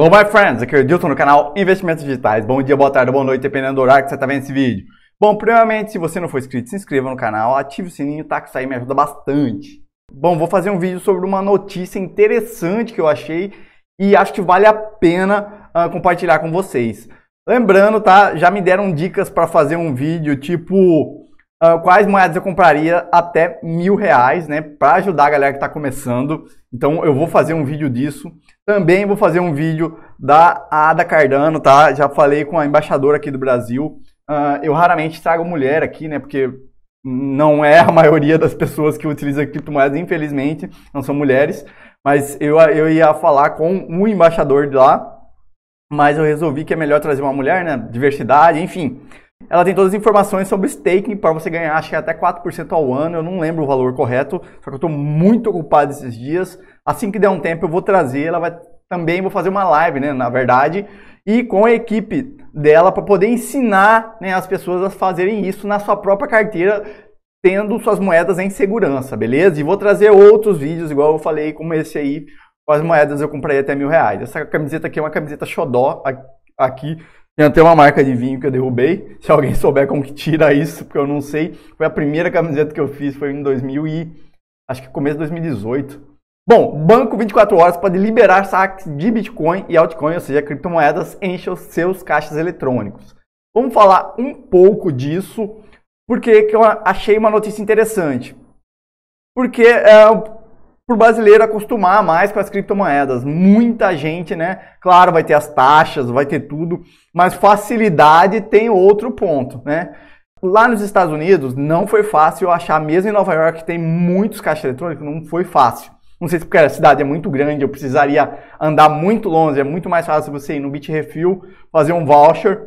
Hello, my friends! Aqui é o Edilson no canal Investimentos Digitais. Bom dia, boa tarde, boa noite, dependendo do horário que você está vendo esse vídeo. Bom, primeiramente, se você não for inscrito, se inscreva no canal, ative o sininho, tá? Que isso aí me ajuda bastante. Bom, vou fazer um vídeo sobre uma notícia interessante que eu achei e acho que vale a pena uh, compartilhar com vocês. Lembrando, tá? Já me deram dicas para fazer um vídeo tipo uh, quais moedas eu compraria até mil reais, né? Para ajudar a galera que está começando. Então eu vou fazer um vídeo disso. Também vou fazer um vídeo da Ada Cardano, tá? Já falei com a embaixadora aqui do Brasil. Uh, eu raramente trago mulher aqui, né? Porque não é a maioria das pessoas que utilizam criptomoedas, infelizmente, não são mulheres. Mas eu, eu ia falar com um embaixador de lá, mas eu resolvi que é melhor trazer uma mulher, né? Diversidade, enfim. Ela tem todas as informações sobre staking para você ganhar, acho que é até 4% ao ano. Eu não lembro o valor correto, só que eu estou muito ocupado esses dias. Assim que der um tempo, eu vou trazer. Ela vai também vou fazer uma live, né? Na verdade, e com a equipe dela para poder ensinar né, as pessoas a fazerem isso na sua própria carteira, tendo suas moedas em segurança, beleza? E vou trazer outros vídeos, igual eu falei, como esse aí, com as moedas eu comprei até mil reais. Essa camiseta aqui é uma camiseta xodó aqui tem até uma marca de vinho que eu derrubei. Se alguém souber como que tira isso, porque eu não sei. Foi a primeira camiseta que eu fiz, foi em 2000 e acho que começo de 2018. Bom, banco 24 horas pode liberar saques de Bitcoin e altcoin, ou seja, criptomoedas enchem os seus caixas eletrônicos. Vamos falar um pouco disso, porque eu achei uma notícia interessante. Porque é, para o brasileiro acostumar mais com as criptomoedas. Muita gente, né? Claro, vai ter as taxas, vai ter tudo, mas facilidade tem outro ponto, né? Lá nos Estados Unidos não foi fácil eu achar, mesmo em Nova York, que tem muitos caixas eletrônicos, não foi fácil. Não sei se porque a cidade é muito grande, eu precisaria andar muito longe, é muito mais fácil você ir no Bitrefill fazer um voucher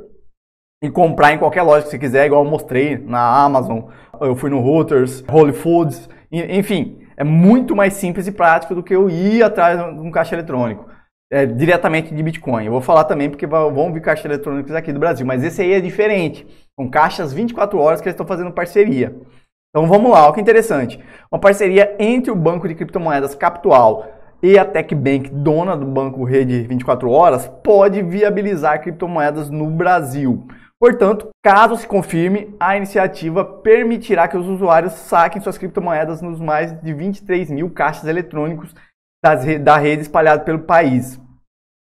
e comprar em qualquer loja que você quiser, igual eu mostrei na Amazon, eu fui no Reuters, Whole Foods, enfim é muito mais simples e prático do que eu ir atrás de um caixa eletrônico. É, diretamente de Bitcoin. Eu vou falar também porque vão vir caixas eletrônicos aqui do Brasil, mas esse aí é diferente. com caixas 24 horas que eles estão fazendo parceria. Então vamos lá, olha que interessante. Uma parceria entre o banco de criptomoedas Capital e a TechBank, dona do banco Rede 24 Horas, pode viabilizar criptomoedas no Brasil. Portanto, caso se confirme, a iniciativa permitirá que os usuários saquem suas criptomoedas nos mais de 23 mil caixas eletrônicos re da rede espalhada pelo país.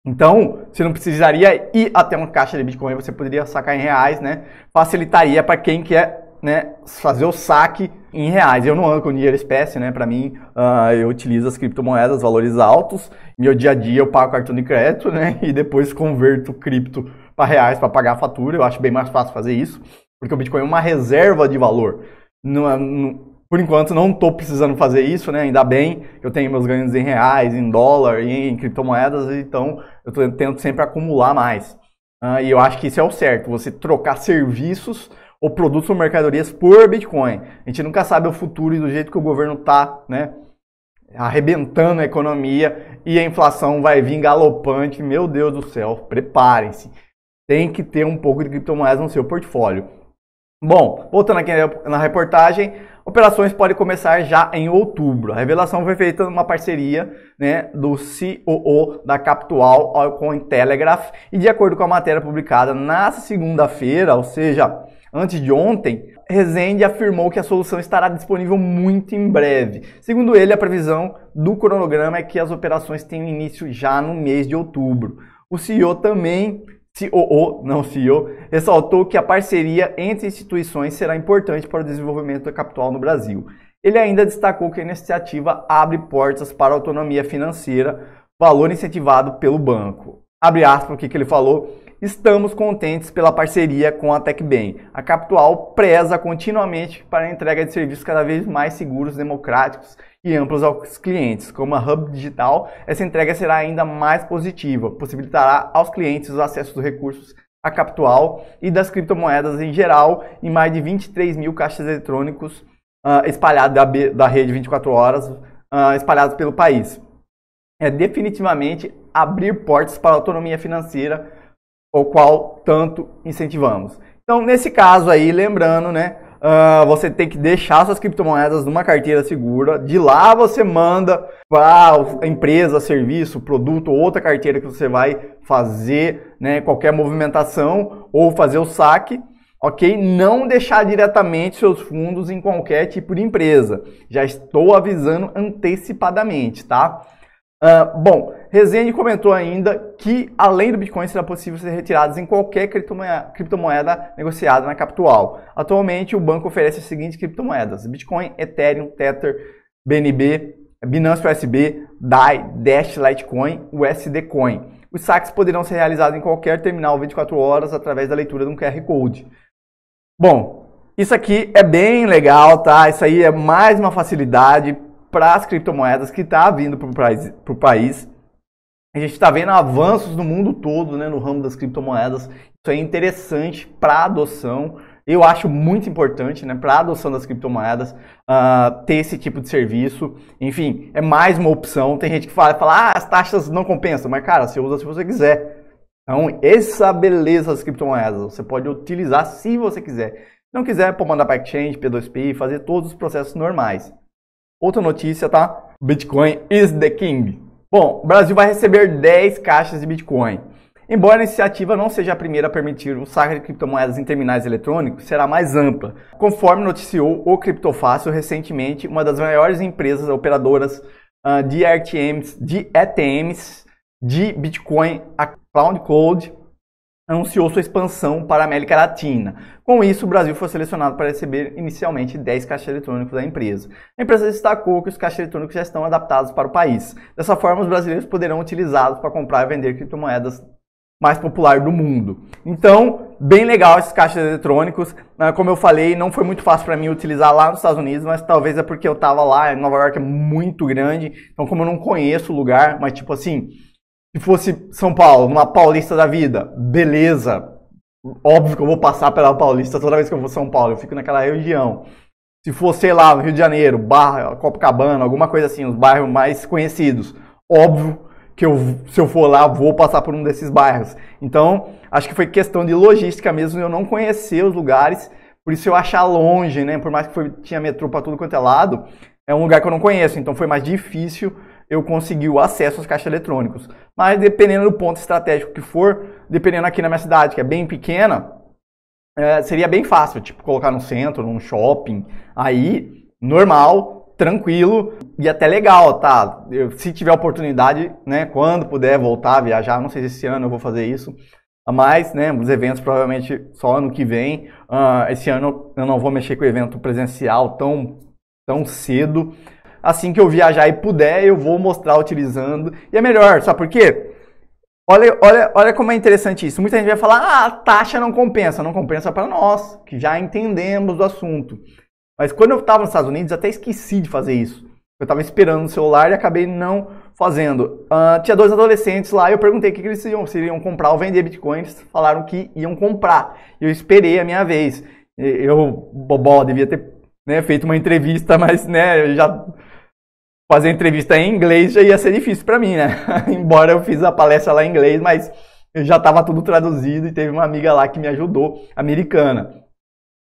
Então, você não precisaria ir até uma caixa de Bitcoin, você poderia sacar em reais, né? Facilitaria para quem quer né, fazer o saque em reais. Eu não ando com dinheiro espécie, né? Para mim, uh, eu utilizo as criptomoedas, valores altos. Meu dia a dia eu pago cartão de crédito, né? E depois converto cripto para reais para pagar a fatura. Eu acho bem mais fácil fazer isso, porque o Bitcoin é uma reserva de valor. Não, é, não, por enquanto, não estou precisando fazer isso, né? Ainda bem, eu tenho meus ganhos em reais, em dólar, e em criptomoedas, então eu estou tento sempre acumular mais. Uh, e eu acho que isso é o certo, você trocar serviços ou produtos ou mercadorias por Bitcoin. A gente nunca sabe o futuro e do jeito que o governo está né? Arrebentando a economia e a inflação vai vir galopante. Meu Deus do céu, preparem-se tem que ter um pouco de criptomoedas no seu portfólio. Bom, voltando aqui na reportagem, operações podem começar já em outubro. A revelação foi feita numa parceria né, do COO da Capital ao Cointelegraph e de acordo com a matéria publicada na segunda-feira, ou seja, antes de ontem, Rezende afirmou que a solução estará disponível muito em breve. Segundo ele, a previsão do cronograma é que as operações tenham início já no mês de outubro. O CEO também COO, não CEO, ressaltou que a parceria entre instituições será importante para o desenvolvimento da capital no Brasil. Ele ainda destacou que a iniciativa abre portas para autonomia financeira, valor incentivado pelo banco abre aspas, o que ele falou, estamos contentes pela parceria com a TecBem. A Capital preza continuamente para a entrega de serviços cada vez mais seguros, democráticos e amplos aos clientes. Como a Hub Digital, essa entrega será ainda mais positiva, possibilitará aos clientes o acesso dos recursos a Capital e das criptomoedas em geral em mais de 23 mil caixas eletrônicos uh, espalhados da, da, rede 24 horas, uh, espalhados pelo país. É definitivamente abrir portas para a autonomia financeira, o qual tanto incentivamos. Então, nesse caso aí, lembrando, né, uh, você tem que deixar suas criptomoedas numa carteira segura. De lá você manda para a empresa, serviço, produto, outra carteira que você vai fazer, né, qualquer movimentação ou fazer o saque ok? Não deixar diretamente seus fundos em qualquer tipo de empresa. Já estou avisando antecipadamente, tá? Uh, bom, Rezende comentou ainda que, além do Bitcoin, será possível ser retirados em qualquer criptomoeda, criptomoeda negociada na capital. Atualmente, o banco oferece as seguintes criptomoedas: Bitcoin, Ethereum, Tether, BNB, Binance USB, DAI, Dash, Litecoin, USD Coin. Os saques poderão ser realizados em qualquer terminal 24 horas através da leitura de um QR Code. Bom, isso aqui é bem legal, tá? Isso aí é mais uma facilidade para as criptomoedas que está vindo para o país. A gente está vendo avanços no mundo todo né, no ramo das criptomoedas. Isso é interessante para a adoção. Eu acho muito importante né, para a adoção das criptomoedas uh, ter esse tipo de serviço. Enfim, é mais uma opção. Tem gente que fala, fala ah, as taxas não compensam. Mas, cara, você usa se você quiser. Então, essa beleza das criptomoedas. Você pode utilizar se você quiser. Se não quiser, pode mandar para exchange, P2P, fazer todos os processos normais. Outra notícia, tá? Bitcoin is the king. Bom, o Brasil vai receber 10 caixas de Bitcoin. Embora a iniciativa não seja a primeira a permitir o saque de criptomoedas em terminais eletrônicos, será mais ampla. Conforme noticiou o Criptofácil recentemente, uma das maiores empresas operadoras uh, de, RTMs, de ETMs de Bitcoin, a Cloud Code, anunciou sua expansão para a América Latina. Com isso, o Brasil foi selecionado para receber inicialmente 10 caixas eletrônicos da empresa. A empresa destacou que os caixas eletrônicos já estão adaptados para o país. Dessa forma, os brasileiros poderão utilizá-los para comprar e vender criptomoedas mais popular do mundo. Então, bem legal esses caixas eletrônicos. Ah, como eu falei, não foi muito fácil para mim utilizar lá nos Estados Unidos, mas talvez é porque eu estava lá, Nova York é muito grande. Então, como eu não conheço o lugar, mas tipo assim, se fosse São Paulo, numa Paulista da vida, beleza. Óbvio que eu vou passar pela Paulista toda vez que eu vou São Paulo, eu fico naquela região. Se fosse, sei lá, no Rio de Janeiro, Barra, Copacabana, alguma coisa assim, os bairros mais conhecidos, óbvio que eu, se eu for lá, vou passar por um desses bairros. Então, acho que foi questão de logística mesmo, eu não conhecer os lugares, por isso eu achar longe, né? Por mais que foi, tinha metrô para tudo quanto é lado, é um lugar que eu não conheço, então foi mais difícil eu consegui o acesso aos caixas eletrônicos. Mas dependendo do ponto estratégico que for, dependendo aqui na minha cidade, que é bem pequena, é, seria bem fácil, tipo, colocar num centro, num shopping, aí, normal, tranquilo e até legal, tá? Eu, se tiver oportunidade, né, quando puder voltar a viajar, não sei se esse ano eu vou fazer isso, mas, né, os eventos provavelmente só ano que vem, uh, esse ano eu não vou mexer com o evento presencial tão, tão cedo, assim que eu viajar e puder, eu vou mostrar utilizando. E é melhor, sabe por quê? Olha, olha, olha como é interessante isso. Muita gente vai falar, ah, a taxa não compensa. Não compensa para nós, que já entendemos do assunto. Mas quando eu estava nos Estados Unidos, até esqueci de fazer isso. Eu estava esperando o celular e acabei não fazendo. Uh, tinha dois adolescentes lá e eu perguntei o que, que eles iam, se iriam comprar ou vender bitcoins. Falaram que iam comprar. Eu esperei a minha vez. Eu, bobó, devia ter né, feito uma entrevista, mas né, já fazer entrevista em inglês já ia ser difícil para mim, né? Embora eu fiz a palestra lá em inglês, mas eu já estava tudo traduzido e teve uma amiga lá que me ajudou, americana.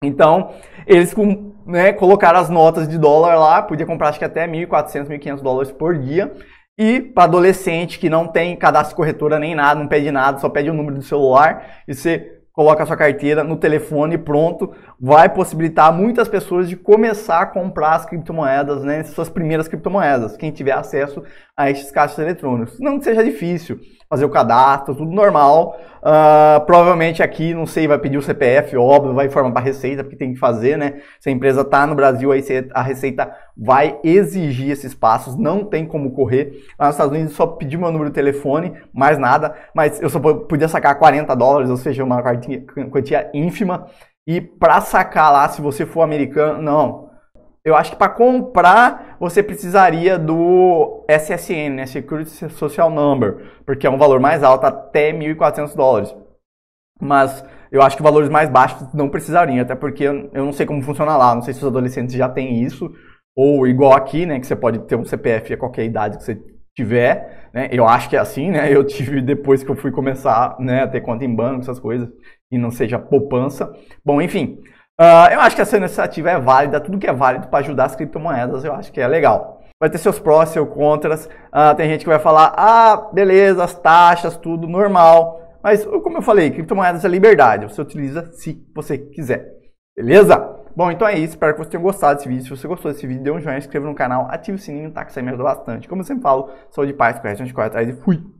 Então, eles com, né, colocaram as notas de dólar lá, podia comprar acho que até 1.400, 1.500 dólares por dia. E para adolescente que não tem cadastro corretora nem nada, não pede nada, só pede o número do celular, e você coloca a sua carteira no telefone pronto, vai possibilitar muitas pessoas de começar a comprar as criptomoedas, né, suas primeiras criptomoedas, quem tiver acesso a estes caixas eletrônicos. Não que seja difícil, fazer o cadastro, tudo normal. Uh, provavelmente aqui, não sei, vai pedir o CPF, óbvio, vai informar para a Receita, porque tem que fazer, né? Se a empresa está no Brasil, aí a Receita vai exigir esses passos, não tem como correr. Lá nos Estados Unidos só pedir meu número de telefone, mais nada, mas eu só podia sacar 40 dólares, ou seja, uma quantia ínfima. E para sacar lá, se você for americano, não, eu acho que para comprar você precisaria do SSN, né? Security Social Number, porque é um valor mais alto, até 1.400 dólares. Mas eu acho que valores mais baixos não precisariam, até porque eu não sei como funciona lá, não sei se os adolescentes já têm isso, ou igual aqui, né? Que você pode ter um CPF a qualquer idade que você tiver, né? Eu acho que é assim, né? Eu tive depois que eu fui começar, né, a ter conta em banco, essas coisas, e não seja poupança. Bom, enfim, Uh, eu acho que essa iniciativa é válida, tudo que é válido para ajudar as criptomoedas, eu acho que é legal. Vai ter seus prós, seus contras. Uh, tem gente que vai falar, ah, beleza, as taxas, tudo normal. Mas, como eu falei, criptomoedas é liberdade. Você utiliza se você quiser. Beleza? Bom, então é isso. Espero que vocês tenham gostado desse vídeo. Se você gostou desse vídeo, dê um joinha, inscreva no canal, ative o sininho, tá? Que isso aí me ajuda bastante. Como eu sempre falo, sou de paz, correto, a gente corre atrás e fui!